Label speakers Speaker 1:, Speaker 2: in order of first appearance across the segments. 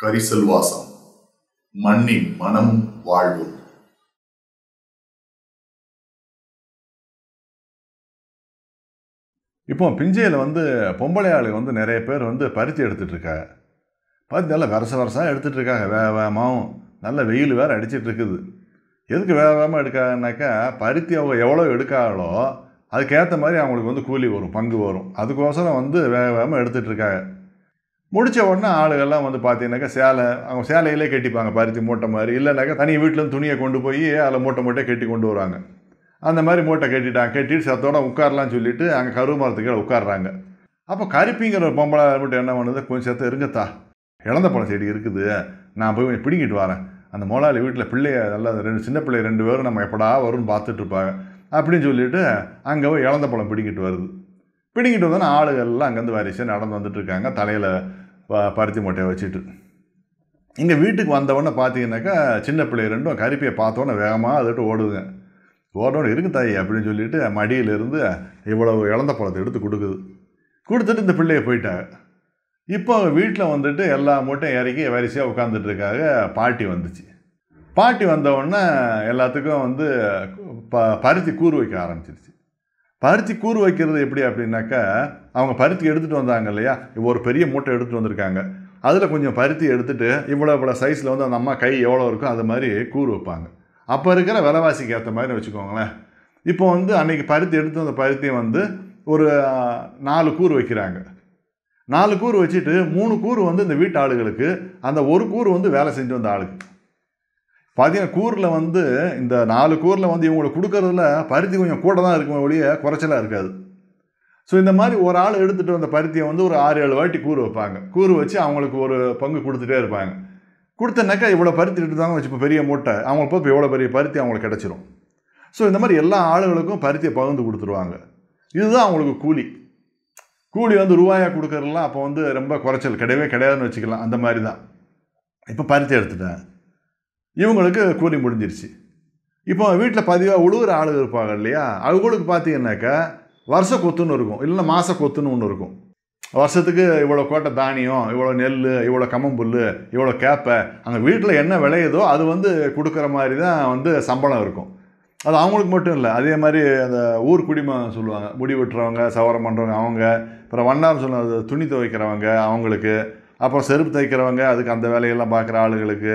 Speaker 1: கரிசல் வாசம் மண்ணின் மனம் வாழ்வு இப்போ பிஞ்சையில் வந்து பொம்பளை ஆளு வந்து நிறைய பேர் வந்து பருத்தி இருக்காங்க பருத்தி நல்லா வரச வரசாக எடுத்துகிட்ருக்காங்க வே வேகமாகவும் நல்ல வெயில் வேறு அடிச்சிட்டு இருக்குது எதுக்கு வேக வேகமாக எடுக்காங்கனாக்கா பருத்தி அவங்க எவ்வளோ எடுக்காங்களோ அதுக்கேற்ற மாதிரி அவங்களுக்கு வந்து கூலி வரும் பங்கு வரும் அதுக்கோசரம் வந்து வேக வேகமாக எடுத்துகிட்ருக்காங்க முடித்த உடனே ஆளுகள்லாம் வந்து பார்த்தீங்கன்னாக்கா சேலை அவங்க சேலையிலே கட்டிப்பாங்க பருத்தி மூட்டை மாதிரி இல்லைனாக்கா தனி வீட்டிலேருந்து துணியை கொண்டு போய் அதில் மூட்டை மூட்டையை கட்டி கொண்டு வருவாங்க அந்த மாதிரி மூட்டை கட்டிட்டாங்க கட்டிட்டு சத்தோட உட்காரலாம்னு சொல்லிட்டு அங்கே கருவு மரத்துக்கே உட்காடுறாங்க அப்போ கருப்பிங்கிற ஒரு பொம்பளை மட்டும் என்ன பண்ணுது கொஞ்சம் சத்தம் இருங்கத்தா இழந்த பழம் செடி இருக்குது நான் போய் கொஞ்சம் பிடிங்கிட்டு வரேன் அந்த மொலாளி வீட்டில் பிள்ளைய நல்லா ரெண்டு சின்ன பிள்ளை ரெண்டு பேரும் நம்ம எப்படா வரும்னு பார்த்துட்ருப்பாங்க அப்படின்னு சொல்லிட்டு அங்கே போய் இழந்த பழம் பிடிங்கிட்டு வருது பிடிங்கிட்டு வந்தோன்னா ஆளுகள்லாம் அங்கேருந்து வரிசை நடந்து வந்துட்டுருக்காங்க தலையில் பருத்தி மூட்டையை வச்சுட்டு இங்கே வீட்டுக்கு வந்தவொடனே பார்த்தீங்கன்னாக்கா சின்ன பிள்ளை ரெண்டும் கருப்பியை பார்த்தோன்னே வேகமாக விட்டு ஓடுதுங்க ஓடணும் இருக்கு தாய் அப்படின்னு சொல்லிட்டு மடியிலிருந்து இவ்வளவு இழந்த பழத்தை எடுத்து கொடுக்குது கொடுத்துட்டு இந்த பிள்ளையை போயிட்டாங்க இப்போ வீட்டில் வந்துட்டு எல்லா மூட்டையும் இறக்கி வரிசையாக உட்காந்துட்ருக்காங்க பாட்டி வந்துச்சு பாட்டி வந்தவுடனே எல்லாத்துக்கும் வந்து ப பருத்தி கூறு வைக்க ஆரம்பிச்சிருச்சு பருத்தி கூறு வைக்கிறது எப்படி அப்படின்னாக்கா அவங்க பருத்தி எடுத்துகிட்டு வந்தாங்க இல்லையா ஒரு பெரிய மூட்டை எடுத்துகிட்டு வந்திருக்காங்க அதில் கொஞ்சம் பருத்தி எடுத்துகிட்டு இவ்வளோ இவ்வளோ சைஸில் வந்து அந்த அம்மா கை எவ்வளோ இருக்கோ அது மாதிரி கூறு வைப்பாங்க அப்போ இருக்கிற விலைவாசிக்கு ஏற்ற மாதிரி வச்சுக்கோங்களேன் இப்போ வந்து அன்றைக்கி பருத்தி எடுத்து வந்த பருத்தி வந்து ஒரு நாலு கூறு வைக்கிறாங்க நாலு கூறு வச்சுட்டு மூணு கூறு வந்து இந்த வீட்டு ஆளுகளுக்கு அந்த ஒரு கூறு வந்து வேலை செஞ்சு வந்த ஆளுக்கு பார்த்தீங்கன்னா கூரில் வந்து இந்த நாலு கூரில் வந்து இவங்களுக்கு கொடுக்கறதுல பருத்தி கொஞ்சம் கூட தான் இருக்கும் ஒழிய குறைச்சலாக இருக்காது ஸோ இந்த மாதிரி ஒரு ஆள் எடுத்துகிட்டு வந்த பருத்தியை வந்து ஒரு ஆறு ஏழு வாட்டி கூறு வைப்பாங்க கூறு வச்சு அவங்களுக்கு ஒரு பங்கு கொடுத்துட்டே இருப்பாங்க கொடுத்தனாக்கா இவ்வளோ பருத்தி தாங்க வச்சு இப்போ பெரிய மூட்டை அவங்களுக்கு போய் இப்போ எவ்வளோ பெரிய பருத்தி அவங்களுக்கு கிடச்சிரும் ஸோ இந்த மாதிரி எல்லா ஆளுகளுக்கும் பருத்தியை பகிர்ந்து கொடுத்துருவாங்க இதுதான் அவங்களுக்கு கூலி கூலி வந்து ரூபாயாக கொடுக்குறதுலாம் அப்போ வந்து ரொம்ப குறைச்சல் கிடையவே கிடையாதுன்னு வச்சுக்கலாம் அந்த மாதிரி தான் இப்போ பருத்தி எடுத்துட்டேன் இவங்களுக்கு கூலி முடிஞ்சிருச்சு இப்போ வீட்டில் பதிவாக உழுவுற ஆளுகள் இருப்பாங்க இல்லையா அவங்களுக்கு பார்த்தீங்கன்னாக்கா வருஷ கொத்துன்னு இருக்கும் இல்லைன்னா மாத கொத்துன்னு ஒன்று இருக்கும் வருஷத்துக்கு இவ்வளோ கோட்டை தானியம் இவ்வளோ நெல் இவ்வளோ கம்மம்புல் இவ்வளோ கேப்பை அங்கே வீட்டில் என்ன விளையுதோ அது வந்து கொடுக்குற மாதிரி தான் வந்து சம்பளம் இருக்கும் அது அவங்களுக்கு மட்டும் இல்லை அதே மாதிரி அந்த ஊர் குடிம சொல்லுவாங்க முடி வெட்டுறவங்க சவரம் பண்ணுறவங்க அவங்க அப்புறம் வண்ணாரம் சொல்லுவாங்க துணி துவைக்கிறவங்க அவங்களுக்கு அப்புறம் செருப்பு தைக்கிறவங்க அதுக்கு அந்த வேலையெல்லாம் பார்க்குற ஆளுங்களுக்கு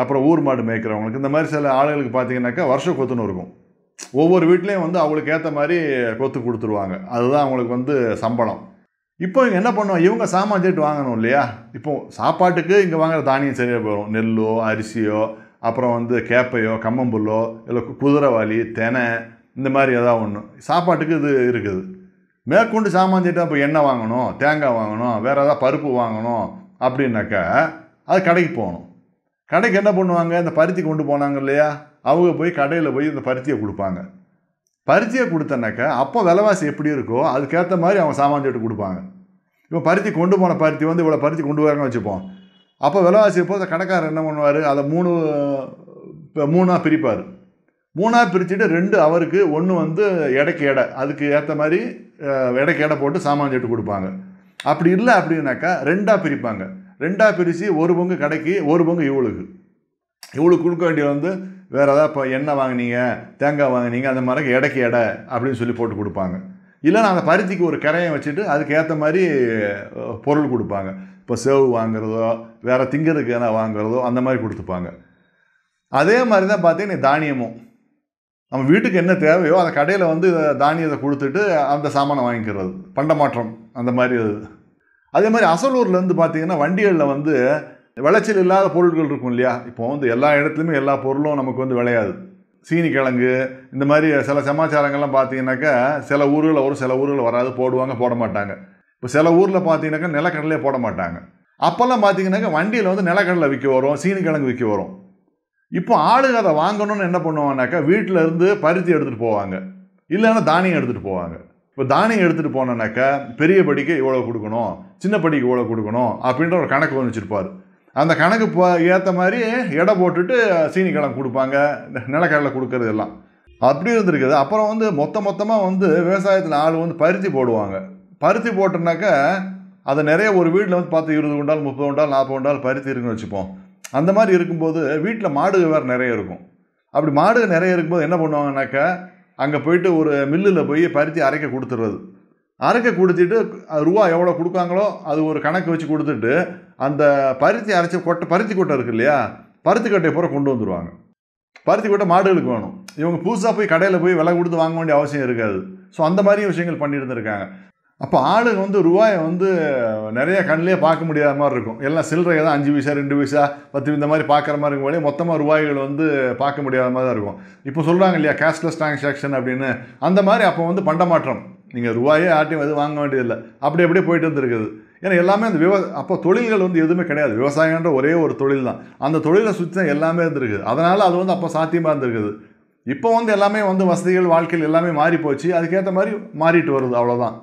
Speaker 1: அப்புறம் ஊர் மாடு மேய்க்கிறவங்களுக்கு இந்த மாதிரி சில ஆளுகளுக்கு பார்த்தீங்கன்னாக்கா வருஷம் கொத்துன்னு இருக்கும் ஒவ்வொரு வீட்லேயும் வந்து அவங்களுக்கு ஏற்ற மாதிரி கொத்து கொடுத்துருவாங்க அதுதான் அவங்களுக்கு வந்து சம்பளம் இப்போ இங்கே என்ன பண்ணுவோம் இவங்க சாமான் சேட்டு வாங்கணும் இல்லையா இப்போ சாப்பாட்டுக்கு இங்கே வாங்குற தானியம் சரியாக போயிடும் நெல்லோ அரிசியோ அப்புறம் வந்து கேப்பையோ கம்மம்புல்லோ இல்லை குதிரைவாளி தெனை இந்த மாதிரி ஏதாவது ஒன்று சாப்பாட்டுக்கு இது இருக்குது மேற்கொண்டு சாமான் சேட்டு அப்போ எண்ணெய் வாங்கணும் தேங்காய் வாங்கணும் வேறு ஏதாவது பருப்பு வாங்கணும் அப்படின்னாக்கா அது கடைக்கு போகணும் கடைக்கு என்ன பண்ணுவாங்க இந்த பருத்தி கொண்டு போனாங்க இல்லையா அவங்க போய் கடையில் போய் இந்த பருத்தியை கொடுப்பாங்க பருத்தியை கொடுத்தனாக்கா அப்போ விலைவாசி எப்படி இருக்கோ அதுக்கேற்ற மாதிரி அவங்க சாமான் சொல்லிட்டு கொடுப்பாங்க இப்போ பருத்தி கொண்டு போன பருத்தி வந்து இவ்வளோ பருத்தி கொண்டு வராங்கன்னு வச்சுப்போம் அப்போ விலைவாசி இப்போ அந்த கடைக்காரர் என்ன பண்ணுவார் அதை மூணு இப்போ மூணாக பிரிப்பார் மூணாக பிரிச்சுட்டு ரெண்டு அவருக்கு ஒன்று வந்து எடைக்கு எடை அதுக்கு ஏற்ற மாதிரி எடைக்கு எடை போட்டு சாமான் சொல்லிட்டு கொடுப்பாங்க அப்படி இல்லை அப்படின்னாக்கா ரெண்டாக பிரிப்பாங்க ரெண்டாக பிரித்து ஒரு பங்கு கடைக்கு ஒரு பங்கு இவளுக்கு இவளுக்கு கொடுக்க வேண்டியது வந்து வேறு ஏதாவது இப்போ எண்ணெய் வாங்கினீங்க தேங்காய் வாங்கினீங்க அந்த மாதிரி எடைக்கு எடை அப்படின்னு சொல்லி போட்டு கொடுப்பாங்க இல்லைனா அந்த பருத்திக்கு ஒரு கரையை வச்சுட்டு அதுக்கு ஏற்ற மாதிரி பொருள் கொடுப்பாங்க இப்போ சேவு வாங்குறதோ வேறு திங்கிறதுக்கு எதனா வாங்குறதோ அந்த மாதிரி கொடுத்துப்பாங்க அதே மாதிரி தான் பார்த்தீங்கன்னா தானியமும் நம்ம வீட்டுக்கு என்ன தேவையோ அந்த கடையில் வந்து தானியத்தை கொடுத்துட்டு அந்த சாமானை வாங்கிக்கிறது பண்டமாற்றம் அந்த மாதிரி அதே மாதிரி அசலூர்லேருந்து பார்த்தீங்கன்னா வண்டிகளில் வந்து விளைச்சல் இல்லாத பொருட்கள் இருக்கும் இல்லையா இப்போ வந்து எல்லா இடத்துலையுமே எல்லா பொருளும் நமக்கு வந்து விளையாது சீனி கிழங்கு இந்த மாதிரி சில சமாச்சாரங்கள்லாம் பார்த்தீங்கன்னாக்கா சில ஊர்களில் வரும் சில ஊர்களில் வராது போடுவாங்க போட மாட்டாங்க இப்போ சில ஊரில் பார்த்தீங்கன்னாக்கா நிலக்கடலையே போட மாட்டாங்க அப்போல்லாம் பார்த்தீங்கன்னாக்கா வண்டியில் வந்து நிலக்கடலை விற்க வரும் சீனி கிழங்கு விற்க வரும் இப்போ ஆளுங்க அதை வாங்கணும்னு என்ன பண்ணுவாங்கனாக்கா வீட்டில் இருந்து பருத்தி எடுத்துகிட்டு போவாங்க இல்லைன்னா தானியம் எடுத்துகிட்டு போவாங்க இப்போ தானியம் எடுத்துகிட்டு போனோன்னாக்கா பெரிய படிக்கு இவ்வளோ கொடுக்கணும் சின்ன படிக்கு இவ்வளோ கொடுக்கணும் அப்படின்ற ஒரு கணக்கு ஒன்று வச்சுருப்பார் அந்த கணக்கு போ ஏற்ற மாதிரி எடை போட்டுட்டு சீனிக்கிழங்கு கொடுப்பாங்க நிலக்கடலை கொடுக்கறது எல்லாம் அப்படி இருந்திருக்குது அப்புறம் வந்து மொத்த மொத்தமாக வந்து விவசாயத்தில் ஆள் வந்து பருத்தி போடுவாங்க பருத்தி போட்டோம்னாக்கா அது நிறைய ஒரு வீட்டில் வந்து பார்த்து இருபது குண்டால் முப்பது குண்டால் நாற்பது குண்டால் பருத்தி இருக்குன்னு வச்சுப்போம் அந்த மாதிரி இருக்கும்போது வீட்டில் மாடுகள் வேறு நிறைய இருக்கும் அப்படி மாடுகள் நிறைய இருக்கும்போது என்ன பண்ணுவாங்கனாக்கா அங்கே போயிட்டு ஒரு மில்லில் போய் பருத்தி அரைக்க கொடுத்துட்றது அரைக்க கொடுத்துட்டு ரூபா எவ்வளோ கொடுக்காங்களோ அது ஒரு கணக்கு வச்சு கொடுத்துட்டு அந்த பருத்தி அரைச்ச கொட்டை பருத்தி கொட்டை இருக்குது இல்லையா பருத்தி கொட்டையை பூரா கொண்டு வந்துடுவாங்க பருத்தி கொட்டை மாடுகளுக்கு வேணும் இவங்க புதுசாக போய் கடையில் போய் விலை கொடுத்து வாங்க வேண்டிய அவசியம் இருக்காது ஸோ அந்த மாதிரியும் விஷயங்கள் பண்ணியிருந்துருக்காங்க அப்போ ஆளுங்க வந்து ரூபாயை வந்து நிறைய கண்ணிலே பார்க்க முடியாத மாதிரி இருக்கும் எல்லாம் சில்லறை தான் அஞ்சு பைசா ரெண்டு பைசா பத்து இந்த மாதிரி பார்க்குற மாதிரி இருக்கும் போதே மொத்தமாக ரூபாய்கள் வந்து பார்க்க முடியாத மாதிரி தான் இருக்கும் இப்போ சொல்கிறாங்க இல்லையா கேஷ்லெஸ் ட்ரான்சாக்ஷன் அப்படின்னு அந்த மாதிரி அப்போ வந்து மாற்றம் நீங்கள் ரூபாயே ஆட்டையும் எதுவும் வாங்க வேண்டியதில்லை அப்படி அப்படியே போயிட்டு வந்துருக்குது ஏன்னா எல்லாமே அந்த விவ அப்போ தொழில்கள் வந்து எதுவுமே கிடையாது விவசாயம்ன்ற ஒரே ஒரு தொழில் தான் அந்த தொழிலை சுற்றி தான் எல்லாமே இருந்திருக்குது அதனால் அது வந்து அப்போ சாத்தியமாக இருந்திருக்குது இப்போ வந்து எல்லாமே வந்து வசதிகள் வாழ்க்கையில் எல்லாமே மாறி போச்சு அதுக்கேற்ற மாதிரி மாறிட்டு வருது அவ்வளோதான்